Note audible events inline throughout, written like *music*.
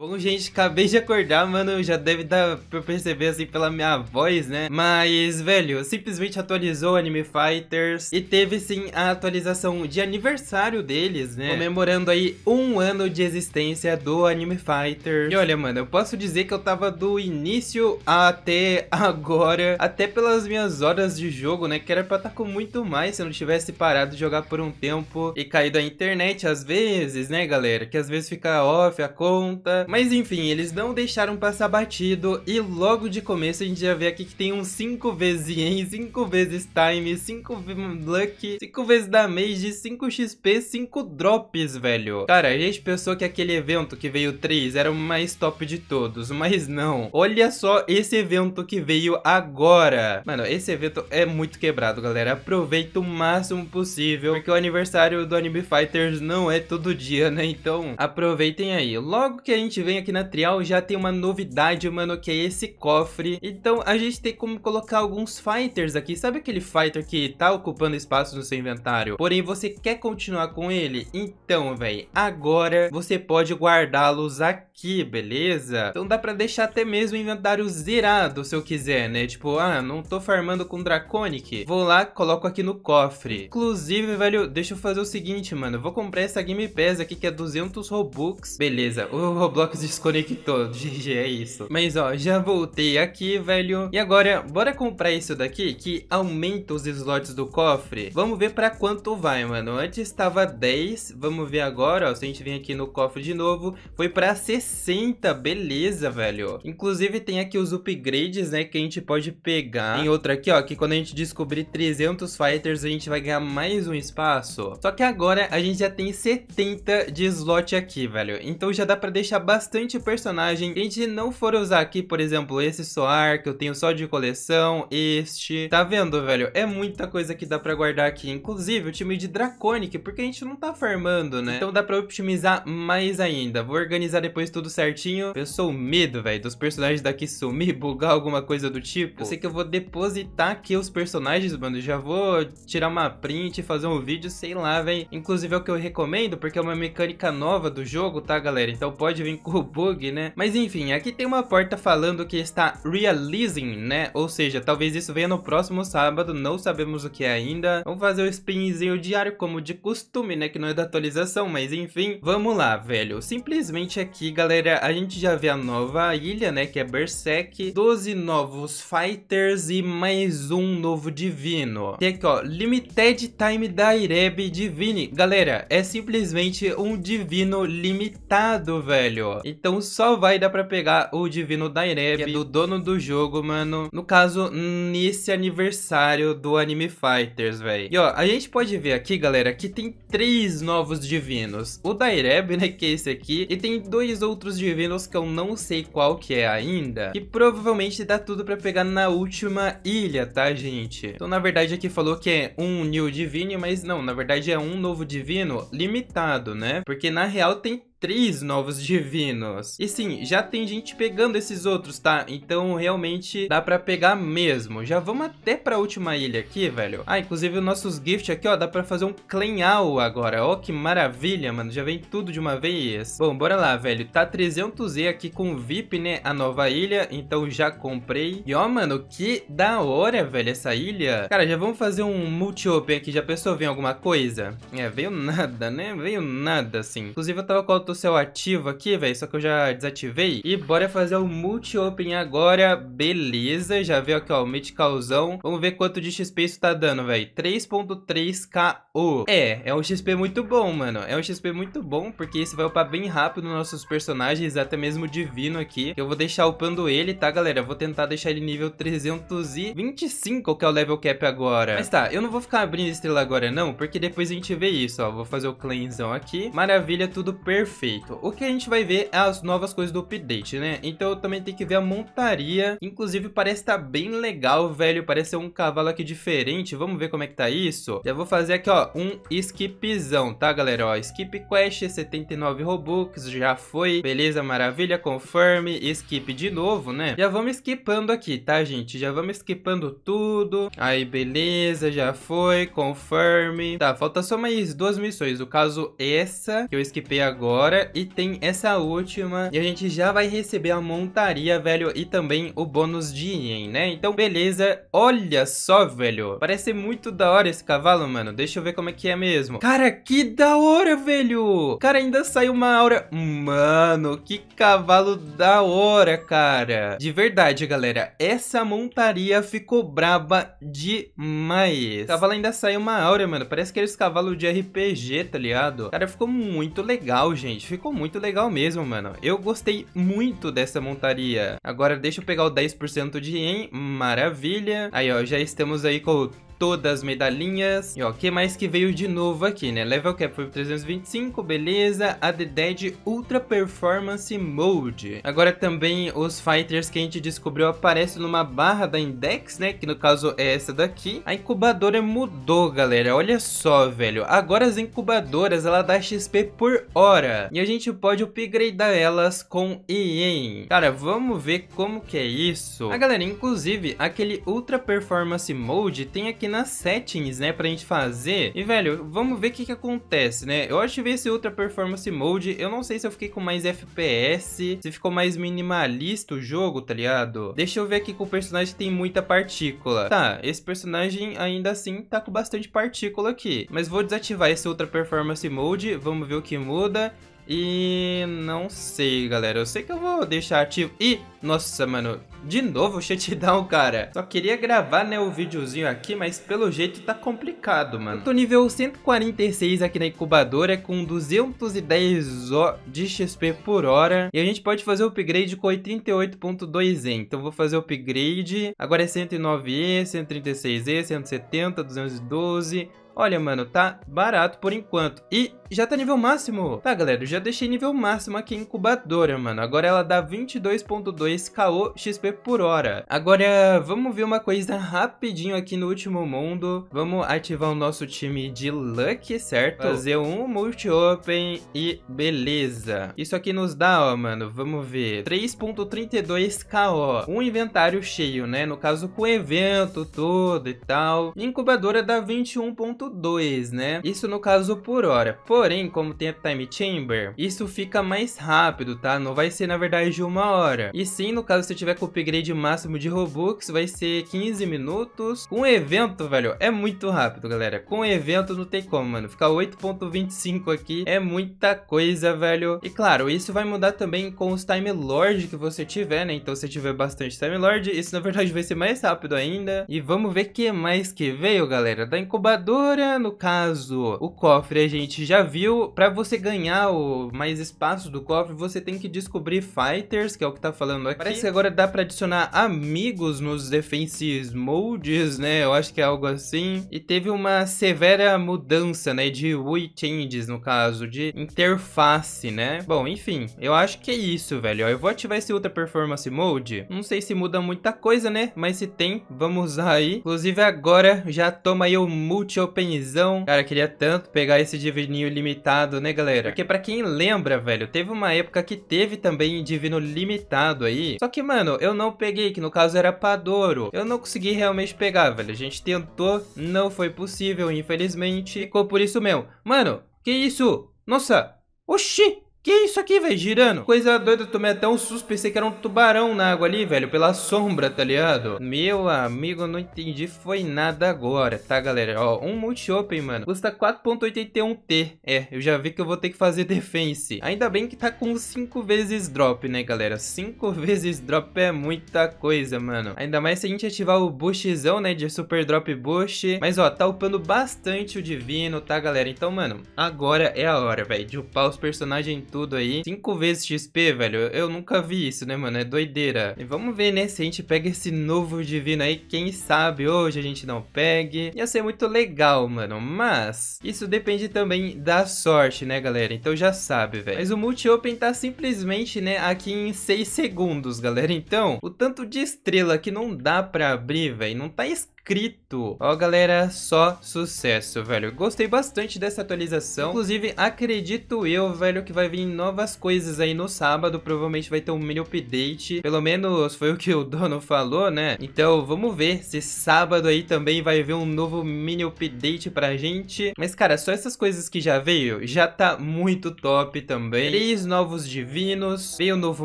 Bom, gente, acabei de acordar, mano, já deve dar pra perceber, assim, pela minha voz, né? Mas, velho, simplesmente atualizou o Anime Fighters e teve, sim, a atualização de aniversário deles, né? Comemorando aí um ano de existência do Anime Fighters. E olha, mano, eu posso dizer que eu tava do início até *laughs* agora, até pelas minhas horas de jogo, né? Que era pra estar tá com muito mais se eu não tivesse parado de jogar por um tempo e caído a internet às vezes, né, galera? Que às vezes fica off a conta... Mas enfim, eles não deixaram passar batido e logo de começo a gente já vê aqui que tem uns 5 vezes em 5 vezes Time, 5 vezes Luck, 5 vezes Damage, 5 XP, 5 Drops, velho. Cara, a gente pensou que aquele evento que veio 3 era o mais top de todos, mas não. Olha só esse evento que veio agora. Mano, esse evento é muito quebrado, galera. Aproveita o máximo possível, porque o aniversário do Anime Fighters não é todo dia, né? Então, aproveitem aí. Logo que a gente gente vem aqui na Trial já tem uma novidade, mano, que é esse cofre. Então a gente tem como colocar alguns fighters aqui. Sabe aquele fighter que tá ocupando espaço no seu inventário? Porém, você quer continuar com ele? Então, velho, agora você pode guardá-los aqui, beleza? Então dá pra deixar até mesmo o inventário zerado, se eu quiser, né? Tipo, ah, não tô farmando com Draconic. Vou lá, coloco aqui no cofre. Inclusive, velho, deixa eu fazer o seguinte, mano. vou comprar essa Game Pass aqui que é 200 Robux. Beleza, o Roblox bloco desconectou. GG, *laughs* é isso. Mas ó, já voltei aqui, velho. E agora, bora comprar isso daqui que aumenta os slots do cofre. Vamos ver pra quanto vai, mano. Antes estava 10, vamos ver agora, ó. Se a gente vem aqui no cofre de novo, foi pra 60, beleza, velho. Inclusive tem aqui os upgrades, né, que a gente pode pegar. Tem outro aqui, ó, que quando a gente descobrir 300 fighters, a gente vai ganhar mais um espaço. Só que agora a gente já tem 70 de slot aqui, velho. Então já dá pra deixar bastante personagem. A gente não for usar aqui, por exemplo, esse soar que eu tenho só de coleção, este. Tá vendo, velho? É muita coisa que dá pra guardar aqui. Inclusive, o time de Draconic, porque a gente não tá farmando, né? Então dá pra optimizar mais ainda. Vou organizar depois tudo certinho. Eu sou medo, velho, dos personagens daqui sumir, bugar alguma coisa do tipo. Eu sei que eu vou depositar aqui os personagens, mano. Já vou tirar uma print, fazer um vídeo, sei lá, velho. Inclusive é o que eu recomendo, porque é uma mecânica nova do jogo, tá, galera? Então pode vir ficou bug, né? Mas enfim, aqui tem uma porta falando que está realizing, né? Ou seja, talvez isso venha no próximo sábado, não sabemos o que é ainda. Vamos fazer o spinzinho diário como de costume, né? Que não é da atualização, mas enfim. Vamos lá, velho. Simplesmente aqui, galera, a gente já vê a nova ilha, né? Que é Berserk. 12 novos fighters e mais um novo divino. Tem aqui, ó, Limited Time da Ireb Divine. Galera, é simplesmente um divino limitado, velho ó. Então só vai dar pra pegar o Divino Daireb, que é do dono do jogo, mano. No caso, nesse aniversário do Anime Fighters, velho. E ó, a gente pode ver aqui, galera, que tem três novos divinos. O Daireb, né, que é esse aqui, e tem dois outros divinos que eu não sei qual que é ainda, que provavelmente dá tudo pra pegar na última ilha, tá, gente? Então, na verdade, aqui falou que é um New Divine, mas não, na verdade é um novo divino limitado, né? Porque, na real, tem três novos divinos. E sim, já tem gente pegando esses outros, tá? Então realmente dá pra pegar mesmo. Já vamos até pra última ilha aqui, velho. Ah, inclusive os nossos gifts aqui, ó, dá pra fazer um clenhal agora. Ó, oh, que maravilha, mano. Já vem tudo de uma vez. Bom, bora lá, velho. Tá 300Z aqui com VIP, né? A nova ilha. Então já comprei. E ó, mano, que da hora, velho, essa ilha. Cara, já vamos fazer um multi-open aqui. Já pensou vem alguma coisa? É, veio nada, né? Veio nada, assim. Inclusive, eu tava com o autocel ativo aqui, velho. Só que eu já desativei. E bora fazer o um multi-open agora. Beleza. Já veio aqui, ó, o Mythicalzão. Vamos ver quanto de XP isso tá dando, velho. 3.3KO. É, é um XP muito bom, mano. É um XP muito bom, porque isso vai upar bem rápido nossos personagens, até mesmo o Divino aqui. Eu vou deixar upando ele, tá, galera? Eu vou tentar deixar ele nível 325, que é o level cap agora. Mas tá, eu não vou ficar abrindo estrela agora, não, porque depois a gente vê isso, ó. Vou fazer o cleanzão aqui. Maravilha, tudo perfeito. O que a gente vai ver é as novas coisas do update, né? Então eu também tenho que ver a montaria. Inclusive, parece estar tá bem legal, velho. Parece ser um cavalo aqui diferente. Vamos ver como é que tá isso. Já vou fazer aqui, ó, um skip skipzão, tá, galera? Ó, skip quest, 79 Robux, já foi. Beleza, maravilha, confirme. Skip de novo, né? Já vamos skipando aqui, tá, gente? Já vamos skipando tudo. Aí, beleza, já foi, confirme. Tá, falta só mais duas missões. No caso, essa que eu skipei agora e tem essa última. E a gente já vai receber a montaria, velho, e também o bônus de Ien, né? Então, beleza. Olha só, velho. Parece muito da hora esse cavalo, mano. Deixa eu ver como é que é mesmo. Cara, que da hora, velho! Cara, ainda saiu uma aura... Mano, que cavalo da hora, cara! De verdade, galera, essa montaria ficou braba demais. O cavalo ainda saiu uma aura, mano. Parece que eles cavalos de RPG, tá ligado? Cara, ficou muito legal, gente. Ficou muito legal mesmo, mano. Eu gostei muito dessa montaria. Agora, deixa eu pegar o 10% de em. Maravilha. Aí, ó, já estamos aí com todas as medalhinhas. E ó, o que mais que veio de novo aqui, né? Level Cap foi 325, beleza. A The Dead Ultra Performance Mode. Agora também os fighters que a gente descobriu aparecem numa barra da Index, né? Que no caso é essa daqui. A incubadora mudou, galera. Olha só, velho. Agora as incubadoras, ela dá XP por hora. E a gente pode upgradear elas com EEN. Cara, vamos ver como que é isso. A galera, inclusive, aquele Ultra Performance Mode tem aqui nas settings, né, pra gente fazer. E, velho, vamos ver o que que acontece, né? Eu ativei esse Ultra Performance Mode, eu não sei se eu fiquei com mais FPS, se ficou mais minimalista o jogo, tá ligado? Deixa eu ver aqui que o personagem tem muita partícula. Tá, esse personagem ainda assim tá com bastante partícula aqui. Mas vou desativar esse Ultra Performance Mode, vamos ver o que muda. E não sei, galera. Eu sei que eu vou deixar ativo. E, nossa, mano, de novo o *laughs* shutdown, cara. Só queria gravar, né, o videozinho aqui, mas pelo jeito tá complicado, mano. Eu tô nível 146 aqui na incubadora, com 210 o de XP por hora. E a gente pode fazer o upgrade com 88.2E. Então vou fazer o upgrade. Agora é 109E, 136E, 170, 212... Olha, mano, tá barato por enquanto. E já tá nível máximo. Tá, galera, eu já deixei nível máximo aqui em incubadora, mano. Agora ela dá 22.2 KO XP por hora. Agora, vamos ver uma coisa rapidinho aqui no último mundo. Vamos ativar o nosso time de Luck, certo? Fazer um multi-open e beleza. Isso aqui nos dá, ó, mano, vamos ver. 3.32 KO. Um inventário cheio, né? No caso, com evento todo e tal. Incubadora dá 21.2. 2, né? Isso no caso por hora. Porém, como tem a Time tá Chamber, isso fica mais rápido, tá? Não vai ser, na verdade, de uma hora. E sim, no caso, se tiver com o upgrade máximo de Robux, vai ser 15 minutos. Com evento, velho, é muito rápido, galera. Com evento não tem como, mano. Ficar 8.25 aqui é muita coisa, velho. E claro, isso vai mudar também com os Time Lord que você tiver, né? Então, se tiver bastante Time Lord, isso na verdade vai ser mais rápido ainda. E vamos ver o que mais que veio, galera. Da incubadora agora, no caso, o cofre a gente já viu. Para você ganhar o mais espaço do cofre, você tem que descobrir fighters, que é o que tá falando aqui. Parece que agora dá para adicionar amigos nos defenses modes, né? Eu acho que é algo assim. E teve uma severa mudança, né, de Wii changes no caso, de interface, né? Bom, enfim, eu acho que é isso, velho. Eu vou ativar esse Ultra Performance Mode. Não sei se muda muita coisa, né? Mas se tem, vamos usar aí. Inclusive agora já toma aí o Multi Open penizão. Cara, queria tanto pegar esse divininho limitado, né, galera? Porque pra quem lembra, velho, teve uma época que teve também divino limitado aí. Só que, mano, eu não peguei, que no caso era Padouro. Eu não consegui realmente pegar, velho. A gente tentou, não foi possível, infelizmente. Ficou por isso mesmo. Mano, que isso? Nossa, oxi! Que isso aqui, velho, girando? Coisa doida, tomei até um susto, pensei que era um tubarão na água ali, velho, pela sombra, tá ligado? Meu amigo, não entendi foi nada agora, tá, galera? Ó, um multi-open, mano, custa 4.81T, é, eu já vi que eu vou ter que fazer *laughs* defense. Ainda bem que tá com 5 vezes drop, né, galera? 5 *laughs* vezes drop é muita coisa, mano. Ainda mais se a gente ativar o boostzão, né, de super drop boost. Mas, ó, tá upando bastante o divino, tá, galera? Então, mano, agora é a hora, velho, de upar os personagens tudo aí. Cinco vezes XP, velho. Eu nunca vi isso, né, mano? É doideira. E vamos ver, né, se a gente pega esse novo divino aí. Quem sabe hoje a gente não pegue. Ia ser muito legal, mano. Mas isso depende também da sorte, né, galera? Então já sabe, velho. Mas o multi-open tá simplesmente, né, aqui em 6 segundos, galera. Então, o tanto de estrela que não dá pra abrir, velho, não tá escrito inscrito. Ó, galera, só sucesso, velho. Gostei bastante dessa atualização. Inclusive, acredito eu, velho, que vai vir novas coisas aí no sábado. Provavelmente vai ter um mini update. Pelo menos foi o que o dono falou, né? Então, vamos ver se sábado aí também vai vir um novo mini update pra gente. Mas, cara, só essas coisas que já veio, já tá muito top também. Três novos divinos, veio um novo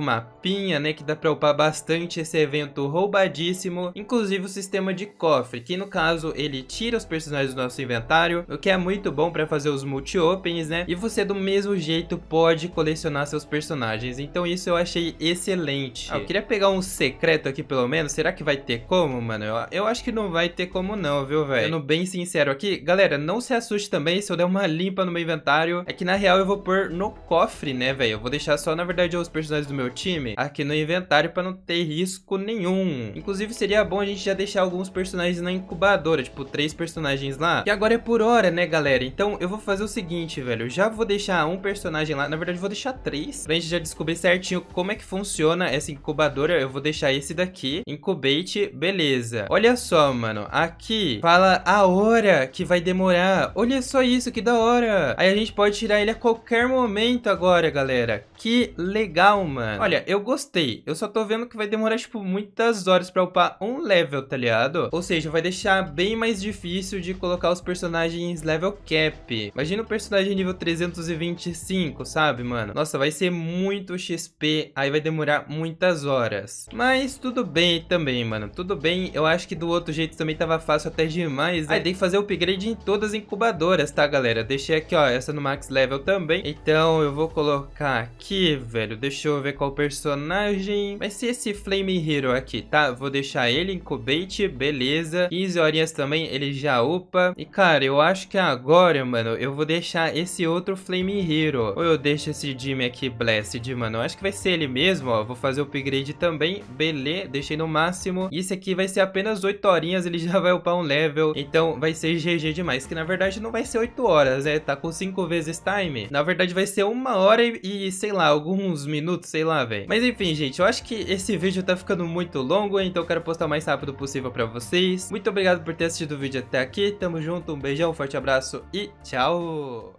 mapinha, né, que dá pra upar bastante esse evento roubadíssimo. Inclusive, o sistema de cofre cofre, que no caso ele tira os personagens do nosso inventário, o que é muito bom para fazer os multi-opens, né? E você do mesmo jeito pode colecionar seus personagens, então isso eu achei excelente. Ah, eu queria pegar um secreto aqui pelo menos, será que vai ter como, mano? Eu, eu acho que não vai ter como não, viu, velho? Sendo bem sincero aqui, galera, não se assuste também se eu der uma limpa no meu inventário, é que na real eu vou pôr no cofre, né, velho? Eu vou deixar só, na verdade, os personagens do meu time aqui no inventário para não ter risco nenhum. Inclusive, seria bom a gente já deixar alguns personagens personagens na incubadora, tipo, três personagens lá. E agora é por hora, né, galera? Então eu vou fazer o seguinte, velho. Eu já vou deixar um personagem lá. Na verdade, eu vou deixar três. Pra gente já descobrir certinho como é que funciona essa incubadora. Eu vou deixar esse daqui. Incubate, beleza. Olha só, mano. Aqui fala a hora que vai demorar. Olha só isso, que da hora. Aí a gente pode tirar ele a qualquer momento agora, galera. Que legal, mano. Olha, eu gostei. Eu só tô vendo que vai demorar, tipo, muitas horas pra upar um level, tá ligado? Ou seja, seja, vai deixar bem mais difícil de colocar os personagens level cap. Imagina o personagem nível 325, sabe, mano? Nossa, vai ser muito XP, aí vai demorar muitas horas. Mas tudo bem também, mano. Tudo bem, eu acho que do outro jeito também tava fácil até demais, né? Aí tem que fazer o upgrade em todas as incubadoras, tá, galera? Deixei aqui, ó, essa no max level também. Então eu vou colocar aqui, velho. Deixa eu ver qual personagem. Vai ser esse Flame Hero aqui, tá? Vou deixar ele incubate, beleza coisa. 15 horinhas também, ele já upa. E, cara, eu acho que agora, mano, eu vou deixar esse outro Flame Hero. Ou eu deixo esse Jimmy aqui, Blessed, mano. Eu acho que vai ser ele mesmo, ó. Vou fazer o upgrade também. Beleza, deixei no máximo. Isso aqui vai ser apenas 8 horinhas, ele *laughs* já vai upar um level. Então, vai ser GG demais. Que, na verdade, não vai ser 8 horas, né? Tá com 5 vezes time. Na verdade, vai ser uma hora e, e sei lá, alguns minutos, sei lá, velho. Mas, enfim, gente, eu acho que esse vídeo tá ficando muito longo, então eu quero postar o mais rápido possível pra vocês. Muito obrigado por ter assistido o vídeo até aqui. Tamo junto, um beijão, um forte abraço e tchau!